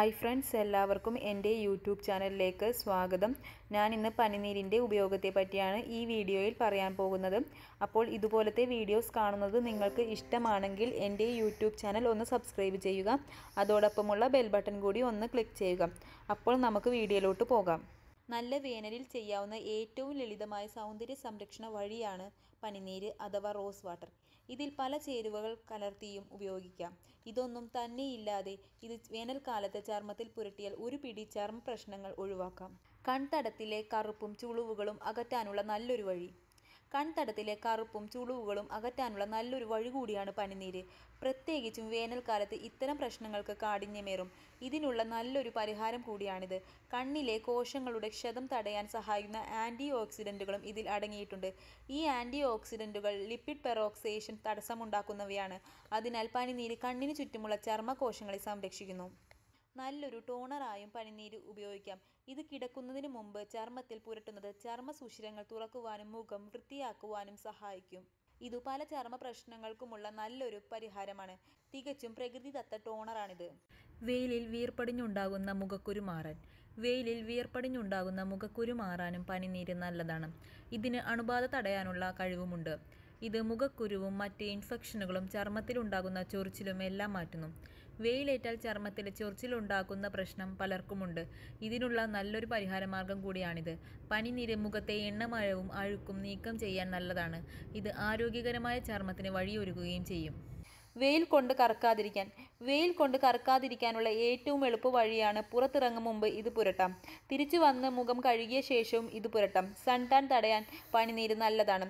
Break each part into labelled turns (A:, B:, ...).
A: hi friends എല്ലാവർക്കും എൻ്റെ YouTube ചാനലിലേക്ക് സ്വാഗതം ഞാൻ ഇന്ന് പനിനീരിൻ്റെ ഉപയോഗത്തെ പറ്റിയാണ് ഈ വീഡിയോയിൽ പറയാൻ പോകുന്നത് അപ്പോൾ ഇതുപോലത്തെ വീഡിയോസ് കാണുന്നത് നിങ്ങൾക്ക് ഇഷ്ടമാണെങ്കിൽ എൻ്റെ യൂട്യൂബ് ചാനൽ ഒന്ന് സബ്സ്ക്രൈബ് ചെയ്യുക അതോടൊപ്പമുള്ള ബെൽ ബട്ടൺ കൂടി ഒന്ന് ക്ലിക്ക് ചെയ്യുക അപ്പോൾ നമുക്ക് വീഡിയോയിലോട്ട് പോകാം നല്ല വേനലിൽ ചെയ്യാവുന്ന ഏറ്റവും ലളിതമായ സൗന്ദര്യ സംരക്ഷണ വഴിയാണ് പനിനീര് അഥവാ റോസ് വാട്ടർ ഇതിൽ പല ചേരുവകൾ കലർത്തിയും ഉപയോഗിക്കാം ഇതൊന്നും ഇല്ലാതെ ഇത് വേനൽക്കാലത്ത് ചർമ്മത്തിൽ പുരട്ടിയാൽ ഒരു പിടി ചർമ്മ പ്രശ്നങ്ങൾ ഒഴിവാക്കാം കൺതടത്തിലെ കറുപ്പും ചുളിവുകളും അകറ്റാനുള്ള നല്ലൊരു വഴി കൺതടത്തിലെ കറുപ്പും ചുളിവുകളും അകറ്റാനുള്ള നല്ലൊരു വഴി കൂടിയാണ് പനിനീര് പ്രത്യേകിച്ചും വേനൽക്കാലത്ത് ഇത്തരം പ്രശ്നങ്ങൾക്ക് കാഠിന്യമേറും ഇതിനുള്ള നല്ലൊരു പരിഹാരം കൂടിയാണിത് കണ്ണിലെ കോശങ്ങളുടെ ക്ഷതം തടയാൻ സഹായിക്കുന്ന ആൻറ്റി ഓക്സിഡൻറ്റുകളും ഇതിൽ അടങ്ങിയിട്ടുണ്ട് ഈ ആൻറ്റി ഓക്സിഡൻറ്റുകൾ ലിപ്പിഡ് പെറോക്സേഷൻ തടസ്സമുണ്ടാക്കുന്നവയാണ് അതിനാൽ പനിനീര് കണ്ണിന് ചുറ്റുമുള്ള ചർമ്മകോശങ്ങളെ സംരക്ഷിക്കുന്നു നല്ലൊരു ടോണറായും പനിനീര് ഉപയോഗിക്കാം ഇത് കിടക്കുന്നതിന് മുമ്പ് ചർമ്മത്തിൽ പുരട്ടുന്നത് ചർമ്മ സുഷിരങ്ങൾ തുറക്കുവാനും മുഖം വൃത്തിയാക്കുവാനും സഹായിക്കും ഇത് പല ചർമ്മ പ്രശ്നങ്ങൾക്കുമുള്ള നല്ലൊരു പരിഹാരമാണ് തികച്ചും പ്രകൃതിദത്ത ടോണറാണിത് വെയിലിൽ വീർപ്പടിഞ്ഞുണ്ടാകുന്ന മുഖക്കുരു മാറാൻ വെയിലിൽ വീർപ്പടിഞ്ഞുണ്ടാകുന്ന മുഖക്കുരു മാറാനും പനിനീര് നല്ലതാണ് ഇതിന് അണുബാധ തടയാനുള്ള കഴിവുമുണ്ട് ഇത് മുഖക്കുരുവും മറ്റ് ഇൻഫെക്ഷനുകളും ചർമ്മത്തിലുണ്ടാകുന്ന ചൊറിച്ചിലും എല്ലാം മാറ്റുന്നു വെയിലേറ്റാൽ ചർമ്മത്തിൽ ചൊറിച്ചിലുണ്ടാക്കുന്ന പ്രശ്നം പലർക്കുമുണ്ട് ഇതിനുള്ള നല്ലൊരു പരിഹാരമാർഗം കൂടിയാണിത് പനിനീര് മുഖത്തെ എണ്ണമഴവും അഴുക്കും നീക്കം ചെയ്യാൻ നല്ലതാണ് ഇത് ആരോഗ്യകരമായ ചർമ്മത്തിന് വഴിയൊരുക്കുകയും ചെയ്യും വെയിൽ കൊണ്ട് കറക്കാതിരിക്കാൻ വെയിൽ കൊണ്ട് കറക്കാതിരിക്കാനുള്ള ഏറ്റവും എളുപ്പ വഴിയാണ് പുറത്തിറങ്ങും മുമ്പ് ഇത് പുരട്ടാം തിരിച്ചു വന്ന് മുഖം കഴുകിയ ശേഷവും ഇത് പുരട്ടാം സൺടാൻ തടയാൻ പനിനീര് നല്ലതാണ്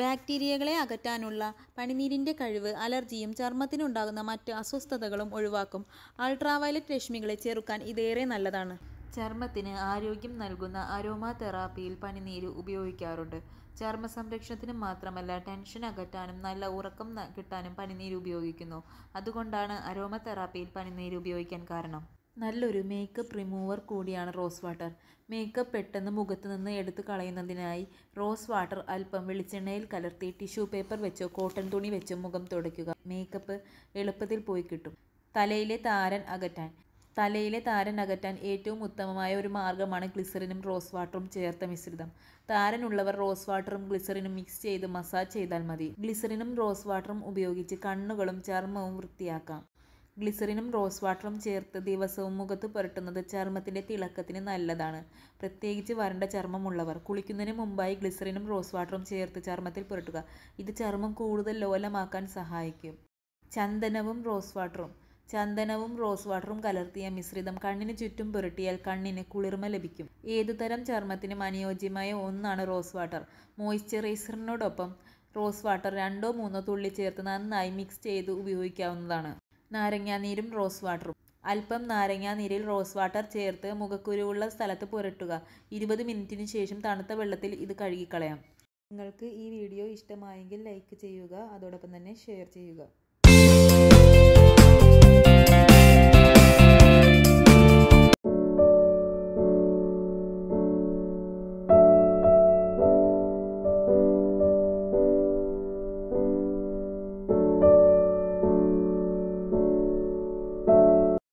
A: ബാക്ടീരിയകളെ അകറ്റാനുള്ള പനിനീരിൻ്റെ കഴിവ് അലർജിയും ചർമ്മത്തിനുണ്ടാകുന്ന മറ്റ് അസ്വസ്ഥതകളും ഒഴിവാക്കും അൾട്രാവയലറ്റ് രശ്മികളെ ചെറുക്കാൻ ഇതേറെ നല്ലതാണ് ചർമ്മത്തിന് ആരോഗ്യം നൽകുന്ന അരോമ തെറാപ്പിയിൽ പനിനീര് ഉപയോഗിക്കാറുണ്ട് ചർമ്മ സംരക്ഷണത്തിന് മാത്രമല്ല ടെൻഷൻ അകറ്റാനും നല്ല ഉറക്കം കിട്ടാനും പനിനീര് ഉപയോഗിക്കുന്നു അതുകൊണ്ടാണ് അരോമ തെറാപ്പിയിൽ പനിനീര് ഉപയോഗിക്കാൻ കാരണം നല്ലൊരു മേക്കപ്പ് റിമൂവർ കൂടിയാണ് റോസ് വാട്ടർ മേക്കപ്പ് പെട്ടെന്ന് മുഖത്ത് നിന്ന് എടുത്തു കളയുന്നതിനായി റോസ് വാട്ടർ അല്പം വെളിച്ചെണ്ണയിൽ കലർത്തി ടിഷ്യൂ പേപ്പർ വെച്ചോ കോട്ടൺ തുണി വെച്ചോ മുഖം തുടയ്ക്കുക മേക്കപ്പ് എളുപ്പത്തിൽ പോയി കിട്ടും തലയിലെ താരൻ അകറ്റാൻ തലയിലെ താരൻ അകറ്റാൻ ഏറ്റവും ഉത്തമമായ ഒരു മാർഗ്ഗമാണ് ഗ്ലിസറിനും റോസ് വാട്ടറും ചേർത്ത മിശ്രിതം താരനുള്ളവർ റോസ് വാട്ടറും ഗ്ലിസറിനും മിക്സ് ചെയ്ത് മസാജ് ചെയ്താൽ മതി ഗ്ലിസറിനും റോസ് വാട്ടറും ഉപയോഗിച്ച് കണ്ണുകളും ചർമ്മവും വൃത്തിയാക്കാം ഗ്ലിസറിനും റോസ് വാട്ടറും ചേർത്ത് ദിവസവും മുഖത്ത് പുരട്ടുന്നത് ചർമ്മത്തിൻ്റെ തിളക്കത്തിന് നല്ലതാണ് പ്രത്യേകിച്ച് വരണ്ട ചർമ്മമുള്ളവർ കുളിക്കുന്നതിന് മുമ്പായി ഗ്ലിസറിനും റോസ് വാട്ടറും ചേർത്ത് ചർമ്മത്തിൽ പുരട്ടുക ഇത് ചർമ്മം കൂടുതൽ ലോലമാക്കാൻ സഹായിക്കും ചന്ദനവും റോസ് വാട്ടറും ചന്ദനവും റോസ് വാട്ടറും കലർത്തിയ മിശ്രിതം കണ്ണിന് ചുറ്റും പുരട്ടിയാൽ കണ്ണിന് കുളിർമ ലഭിക്കും ഏതുതരം ചർമ്മത്തിനും അനുയോജ്യമായ ഒന്നാണ് റോസ് വാട്ടർ മോയ്സ്ചറൈസറിനോടൊപ്പം റോസ് വാട്ടർ രണ്ടോ മൂന്നോ തുള്ളി ചേർത്ത് നന്നായി മിക്സ് ചെയ്ത് ഉപയോഗിക്കാവുന്നതാണ് നാരങ്ങാനീരും റോസ് വാട്ടറും അല്പം നാരങ്ങാനീരിൽ റോസ് വാട്ടർ ചേർത്ത് മുഖക്കുരുവുള്ള സ്ഥലത്ത് പുരട്ടുക ഇരുപത് മിനിറ്റിന് ശേഷം തണുത്ത വെള്ളത്തിൽ ഇത് കഴുകിക്കളയാം നിങ്ങൾക്ക് ഈ വീഡിയോ ഇഷ്ടമായെങ്കിൽ ലൈക്ക് ചെയ്യുക അതോടൊപ്പം തന്നെ ഷെയർ ചെയ്യുക